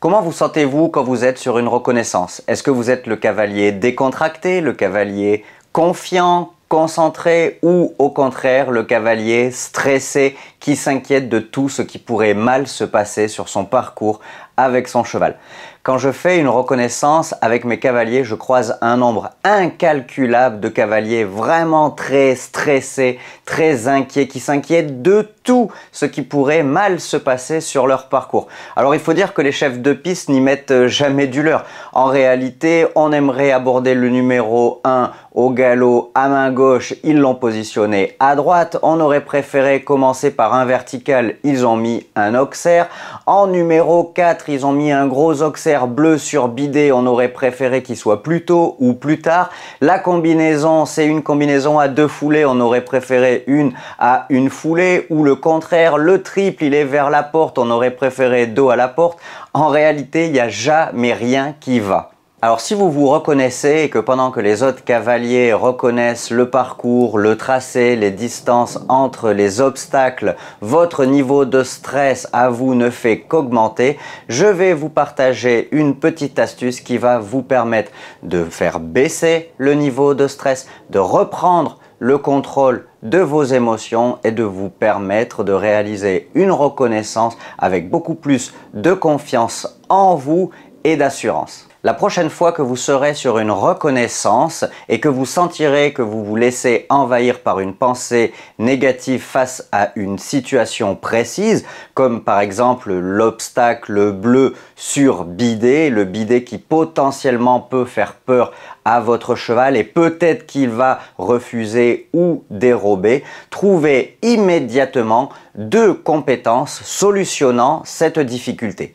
Comment vous sentez-vous quand vous êtes sur une reconnaissance Est-ce que vous êtes le cavalier décontracté, le cavalier confiant, concentré ou au contraire le cavalier stressé qui s'inquiète de tout ce qui pourrait mal se passer sur son parcours avec son cheval. Quand je fais une reconnaissance avec mes cavaliers, je croise un nombre incalculable de cavaliers vraiment très stressés, très inquiets, qui s'inquiètent de tout ce qui pourrait mal se passer sur leur parcours. Alors il faut dire que les chefs de piste n'y mettent jamais du leur. En réalité, on aimerait aborder le numéro 1 au galop à main gauche, ils l'ont positionné à droite. On aurait préféré commencer par un vertical, ils ont mis un auxerre. En numéro 4, ils ont mis un gros oxer bleu sur bidet, on aurait préféré qu'il soit plus tôt ou plus tard. La combinaison, c'est une combinaison à deux foulées, on aurait préféré une à une foulée, ou le contraire, le triple, il est vers la porte, on aurait préféré dos à la porte. En réalité, il n'y a jamais rien qui va. Alors si vous vous reconnaissez et que pendant que les autres cavaliers reconnaissent le parcours, le tracé, les distances entre les obstacles, votre niveau de stress à vous ne fait qu'augmenter, je vais vous partager une petite astuce qui va vous permettre de faire baisser le niveau de stress, de reprendre le contrôle de vos émotions et de vous permettre de réaliser une reconnaissance avec beaucoup plus de confiance en vous et d'assurance. La prochaine fois que vous serez sur une reconnaissance et que vous sentirez que vous vous laissez envahir par une pensée négative face à une situation précise, comme par exemple l'obstacle bleu sur bidet, le bidet qui potentiellement peut faire peur à votre cheval et peut-être qu'il va refuser ou dérober, trouvez immédiatement deux compétences solutionnant cette difficulté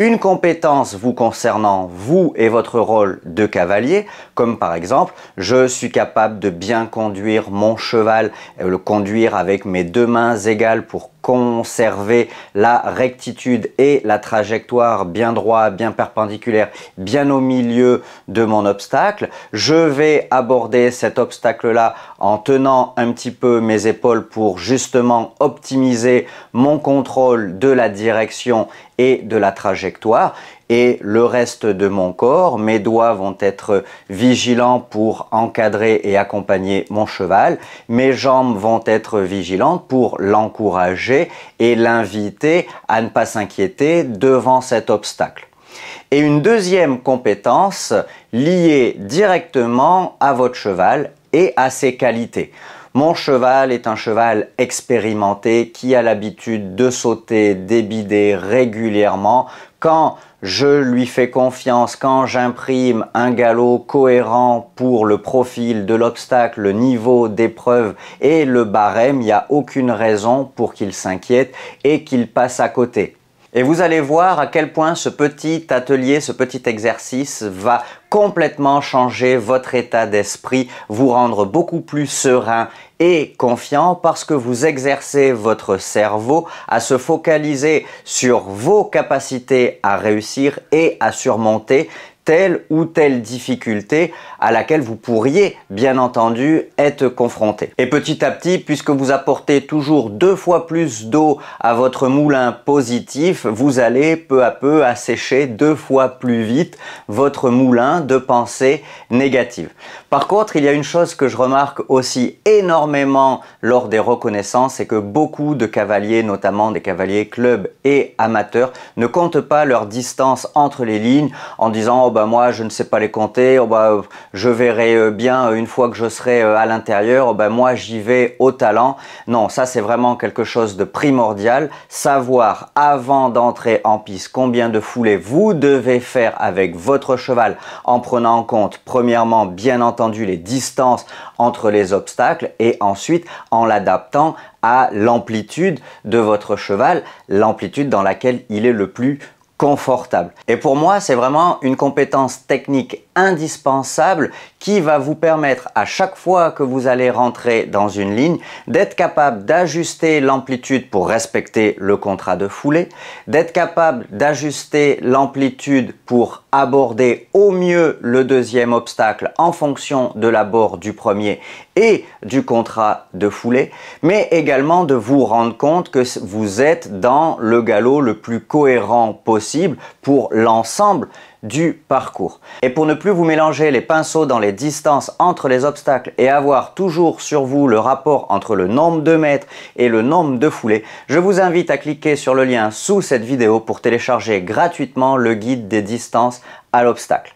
une compétence vous concernant vous et votre rôle de cavalier, comme par exemple je suis capable de bien conduire mon cheval, euh, le conduire avec mes deux mains égales pour conserver la rectitude et la trajectoire bien droit, bien perpendiculaire, bien au milieu de mon obstacle. Je vais aborder cet obstacle-là en tenant un petit peu mes épaules pour justement optimiser mon contrôle de la direction et de la trajectoire et le reste de mon corps. Mes doigts vont être vigilants pour encadrer et accompagner mon cheval. Mes jambes vont être vigilantes pour l'encourager et l'inviter à ne pas s'inquiéter devant cet obstacle. Et une deuxième compétence liée directement à votre cheval et à ses qualités. Mon cheval est un cheval expérimenté qui a l'habitude de sauter, débider régulièrement quand je lui fais confiance, quand j'imprime un galop cohérent pour le profil de l'obstacle, le niveau d'épreuve et le barème, il n'y a aucune raison pour qu'il s'inquiète et qu'il passe à côté. Et vous allez voir à quel point ce petit atelier, ce petit exercice va complètement changer votre état d'esprit, vous rendre beaucoup plus serein et confiant parce que vous exercez votre cerveau à se focaliser sur vos capacités à réussir et à surmonter telle ou telle difficulté à laquelle vous pourriez bien entendu être confronté. Et petit à petit, puisque vous apportez toujours deux fois plus d'eau à votre moulin positif, vous allez peu à peu assécher deux fois plus vite votre moulin de pensée négatives. Par contre, il y a une chose que je remarque aussi énormément lors des reconnaissances, c'est que beaucoup de cavaliers, notamment des cavaliers club et amateurs, ne comptent pas leur distance entre les lignes en disant oh ben, bah, moi je ne sais pas les compter, oh, bah, je verrai euh, bien euh, une fois que je serai euh, à l'intérieur, oh, bah, moi j'y vais au talent. Non, ça c'est vraiment quelque chose de primordial, savoir avant d'entrer en piste combien de foulées vous devez faire avec votre cheval en prenant en compte premièrement bien entendu les distances entre les obstacles et ensuite en l'adaptant à l'amplitude de votre cheval, l'amplitude dans laquelle il est le plus confortable. Et pour moi, c'est vraiment une compétence technique indispensable qui va vous permettre à chaque fois que vous allez rentrer dans une ligne d'être capable d'ajuster l'amplitude pour respecter le contrat de foulée, d'être capable d'ajuster l'amplitude pour aborder au mieux le deuxième obstacle en fonction de l'abord du premier et du contrat de foulée, mais également de vous rendre compte que vous êtes dans le galop le plus cohérent possible pour l'ensemble du parcours. Et pour ne plus vous mélanger les pinceaux dans les distances entre les obstacles et avoir toujours sur vous le rapport entre le nombre de mètres et le nombre de foulées, je vous invite à cliquer sur le lien sous cette vidéo pour télécharger gratuitement le guide des distances à l'obstacle.